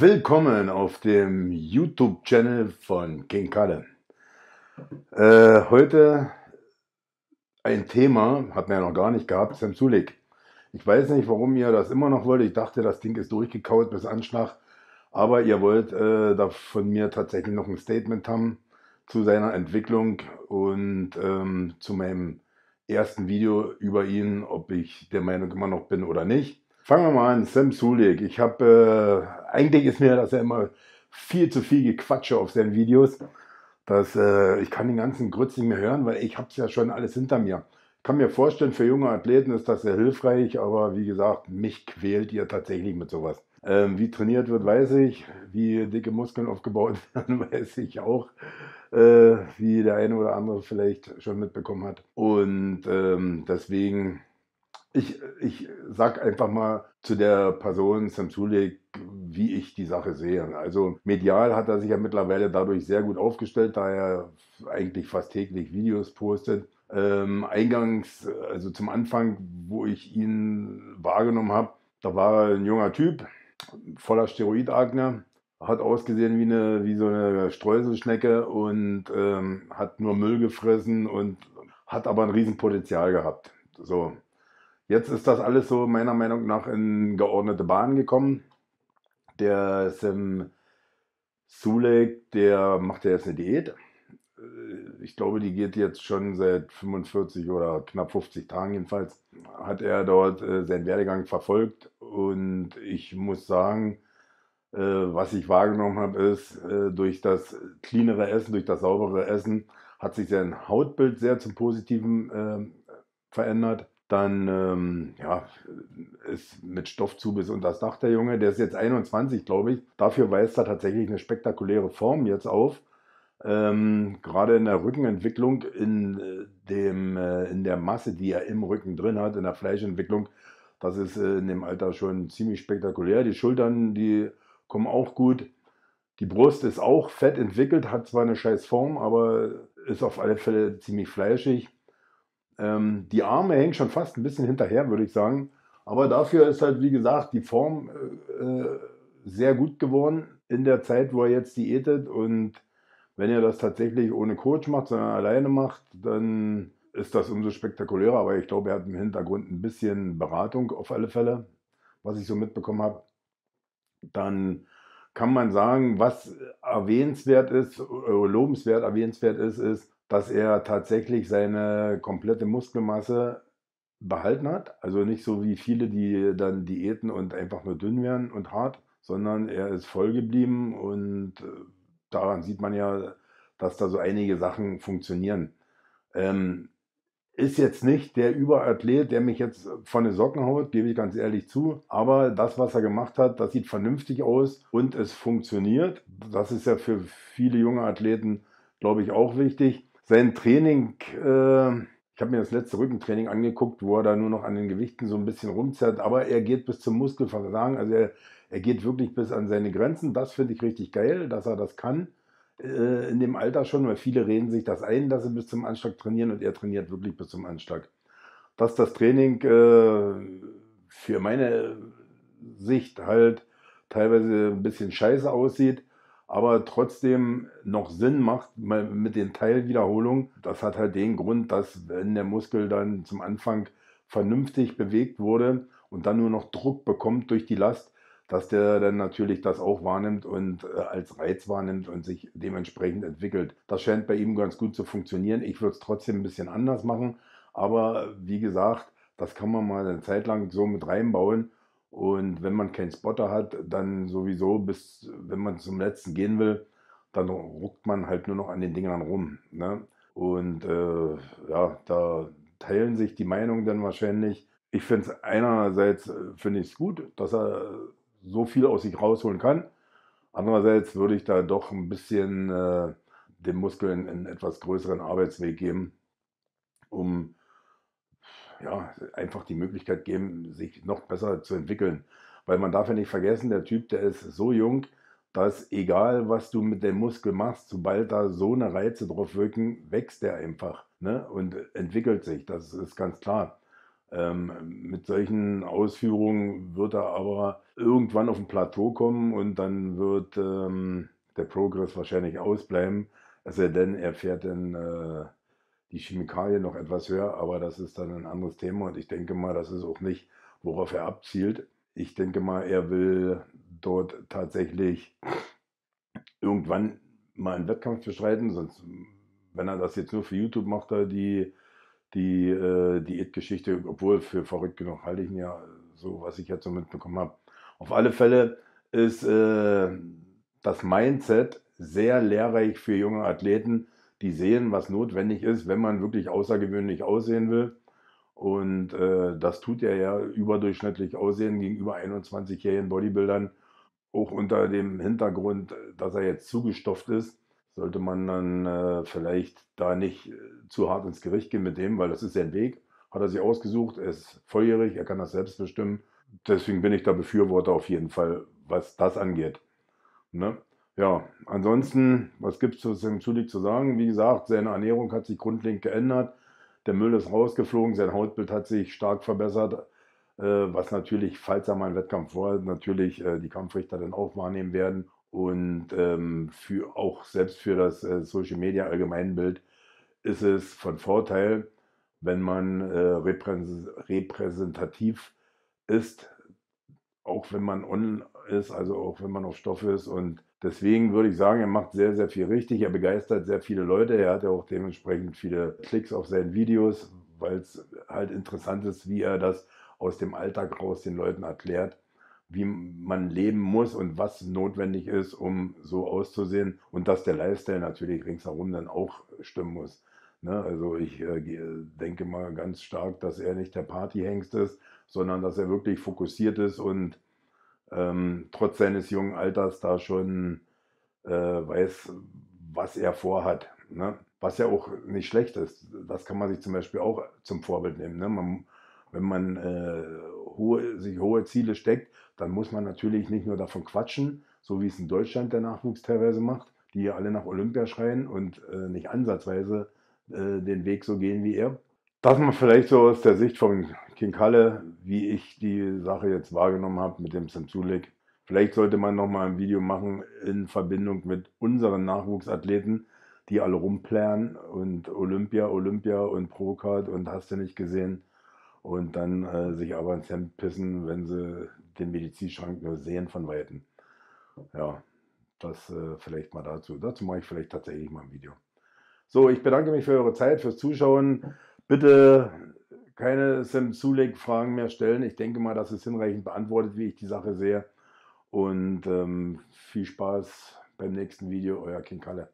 Willkommen auf dem YouTube-Channel von King Kalle. Äh, heute ein Thema, hat man ja noch gar nicht gehabt, Sam Zulik. Ich weiß nicht, warum ihr das immer noch wollt. Ich dachte, das Ding ist durchgekaut bis Anschlag. Aber ihr wollt äh, da von mir tatsächlich noch ein Statement haben zu seiner Entwicklung und ähm, zu meinem ersten Video über ihn, ob ich der Meinung immer noch bin oder nicht. Fangen wir mal an, Sam Sulik. Ich habe, äh, eigentlich ist mir das ja immer viel zu viel Gequatsche auf seinen Videos. Dass, äh, ich kann den ganzen Grütz nicht mehr hören, weil ich habe es ja schon alles hinter mir. Ich kann mir vorstellen, für junge Athleten ist das sehr hilfreich, aber wie gesagt, mich quält ihr tatsächlich mit sowas. Ähm, wie trainiert wird, weiß ich. Wie dicke Muskeln aufgebaut werden, weiß ich auch. Äh, wie der eine oder andere vielleicht schon mitbekommen hat. Und ähm, deswegen ich, ich sag einfach mal zu der Person Samsulik, wie ich die Sache sehe. Also medial hat er sich ja mittlerweile dadurch sehr gut aufgestellt, da er eigentlich fast täglich Videos postet. Ähm, eingangs, also zum Anfang, wo ich ihn wahrgenommen habe, da war er ein junger Typ, voller Steroidakne, hat ausgesehen wie, eine, wie so eine Streuselschnecke und ähm, hat nur Müll gefressen und hat aber ein Riesenpotenzial gehabt. So, Jetzt ist das alles so meiner Meinung nach in geordnete Bahnen gekommen. Der Sim Sulek, der macht ja jetzt eine Diät. Äh, ich glaube, die geht jetzt schon seit 45 oder knapp 50 Tagen jedenfalls. Hat er dort äh, seinen Werdegang verfolgt und ich muss sagen, äh, was ich wahrgenommen habe, ist, durch das cleanere Essen, durch das saubere Essen hat sich sein Hautbild sehr zum Positiven verändert dann ähm, ja, ist mit Stoffzug bis unter das Dach der Junge. Der ist jetzt 21, glaube ich. Dafür weist er tatsächlich eine spektakuläre Form jetzt auf. Ähm, gerade in der Rückenentwicklung, in, äh, dem, äh, in der Masse, die er im Rücken drin hat, in der Fleischentwicklung, das ist äh, in dem Alter schon ziemlich spektakulär. Die Schultern, die kommen auch gut. Die Brust ist auch fett entwickelt, hat zwar eine scheiß Form, aber ist auf alle Fälle ziemlich fleischig. Ähm, die Arme hängen schon fast ein bisschen hinterher, würde ich sagen. Aber dafür ist halt, wie gesagt, die Form äh, äh, sehr gut geworden in der Zeit, wo er jetzt diätet. Und wenn er das tatsächlich ohne Coach macht, sondern alleine macht, dann ist das umso spektakulärer. Aber ich glaube, er hat im Hintergrund ein bisschen Beratung auf alle Fälle, was ich so mitbekommen habe. Dann kann man sagen, was erwähnenswert ist, äh, lobenswert erwähnenswert ist, ist, dass er tatsächlich seine komplette Muskelmasse behalten hat. Also nicht so wie viele, die dann Diäten und einfach nur dünn werden und hart, sondern er ist voll geblieben und äh, daran sieht man ja, dass da so einige Sachen funktionieren. Ähm, ist jetzt nicht der Überathlet, der mich jetzt von den Socken haut, gebe ich ganz ehrlich zu. Aber das, was er gemacht hat, das sieht vernünftig aus und es funktioniert. Das ist ja für viele junge Athleten, glaube ich, auch wichtig sein Training, äh, ich habe mir das letzte Rückentraining angeguckt, wo er da nur noch an den Gewichten so ein bisschen rumzerrt, aber er geht bis zum Muskelversagen, also er, er geht wirklich bis an seine Grenzen. Das finde ich richtig geil, dass er das kann äh, in dem Alter schon, weil viele reden sich das ein, dass sie bis zum Anschlag trainieren und er trainiert wirklich bis zum Anschlag. Dass das Training äh, für meine Sicht halt teilweise ein bisschen scheiße aussieht, aber trotzdem noch Sinn macht mit den Teilwiederholungen. Das hat halt den Grund, dass wenn der Muskel dann zum Anfang vernünftig bewegt wurde und dann nur noch Druck bekommt durch die Last, dass der dann natürlich das auch wahrnimmt und äh, als Reiz wahrnimmt und sich dementsprechend entwickelt. Das scheint bei ihm ganz gut zu funktionieren. Ich würde es trotzdem ein bisschen anders machen, aber wie gesagt, das kann man mal eine Zeit lang so mit reinbauen und wenn man keinen Spotter hat, dann sowieso bis, wenn man zum letzten gehen will, dann ruckt man halt nur noch an den Dingern rum. Ne? Und äh, ja, da teilen sich die Meinungen dann wahrscheinlich. Ich äh, finde es einerseits finde ich es gut, dass er so viel aus sich rausholen kann. Andererseits würde ich da doch ein bisschen äh, dem Muskel einen etwas größeren Arbeitsweg geben, um ja, einfach die Möglichkeit geben, sich noch besser zu entwickeln. Weil man darf ja nicht vergessen, der Typ, der ist so jung, dass egal was du mit dem Muskel machst, sobald da so eine Reize drauf wirken, wächst der einfach ne? und entwickelt sich. Das ist ganz klar. Ähm, mit solchen Ausführungen wird er aber irgendwann auf ein Plateau kommen und dann wird ähm, der Progress wahrscheinlich ausbleiben. Also denn er fährt dann äh, die Chemikalien noch etwas höher, aber das ist dann ein anderes Thema und ich denke mal, das ist auch nicht, worauf er abzielt. Ich denke mal, er will dort tatsächlich irgendwann mal einen Wettkampf bestreiten, sonst, wenn er das jetzt nur für YouTube macht, er die, die äh, Diätgeschichte, obwohl für verrückt genug halte ich ihn ja so, was ich jetzt so mitbekommen habe. Auf alle Fälle ist äh, das Mindset sehr lehrreich für junge Athleten, die sehen, was notwendig ist, wenn man wirklich außergewöhnlich aussehen will. Und äh, das tut er ja überdurchschnittlich aussehen gegenüber 21-jährigen Bodybuildern. Auch unter dem Hintergrund, dass er jetzt zugestopft ist, sollte man dann äh, vielleicht da nicht äh, zu hart ins Gericht gehen mit dem, weil das ist sein Weg. Hat er sich ausgesucht, er ist volljährig, er kann das selbst bestimmen. Deswegen bin ich da Befürworter auf jeden Fall, was das angeht. Ne? ja, ansonsten, was gibt es zu Sam Schulig zu sagen? Wie gesagt, seine Ernährung hat sich grundlegend geändert. Der Müll ist rausgeflogen, sein Hautbild hat sich stark verbessert, äh, was natürlich, falls er mal einen Wettkampf vorhat, natürlich äh, die Kampfrichter dann auch wahrnehmen werden. Und ähm, für, auch selbst für das äh, Social Media Allgemeinbild ist es von Vorteil, wenn man äh, repräs repräsentativ ist, auch wenn man on ist, also auch wenn man auf Stoff ist und Deswegen würde ich sagen, er macht sehr, sehr viel richtig. Er begeistert sehr viele Leute. Er hat ja auch dementsprechend viele Klicks auf seinen Videos, weil es halt interessant ist, wie er das aus dem Alltag raus den Leuten erklärt, wie man leben muss und was notwendig ist, um so auszusehen. Und dass der Lifestyle natürlich ringsherum dann auch stimmen muss. Ne? Also ich äh, denke mal ganz stark, dass er nicht der Partyhengst ist, sondern dass er wirklich fokussiert ist und ähm, trotz seines jungen Alters da schon äh, weiß, was er vorhat. Ne? Was ja auch nicht schlecht ist. Das kann man sich zum Beispiel auch zum Vorbild nehmen. Ne? Man, wenn man äh, hohe, sich hohe Ziele steckt, dann muss man natürlich nicht nur davon quatschen, so wie es in Deutschland der Nachwuchs teilweise macht, die ja alle nach Olympia schreien und äh, nicht ansatzweise äh, den Weg so gehen wie er, das mal vielleicht so aus der Sicht von King Kalle, wie ich die Sache jetzt wahrgenommen habe mit dem Samsulik. Vielleicht sollte man nochmal ein Video machen in Verbindung mit unseren Nachwuchsathleten, die alle rumplären und Olympia, Olympia und Procard und hast du nicht gesehen. Und dann äh, sich aber ins Hemd pissen, wenn sie den Medizinschrank nur sehen von Weitem. Ja, das äh, vielleicht mal dazu. Dazu mache ich vielleicht tatsächlich mal ein Video. So, ich bedanke mich für eure Zeit, fürs Zuschauen bitte keine Sam Zulek-Fragen mehr stellen. Ich denke mal, das ist hinreichend beantwortet, wie ich die Sache sehe. Und ähm, viel Spaß beim nächsten Video, euer King Kalle.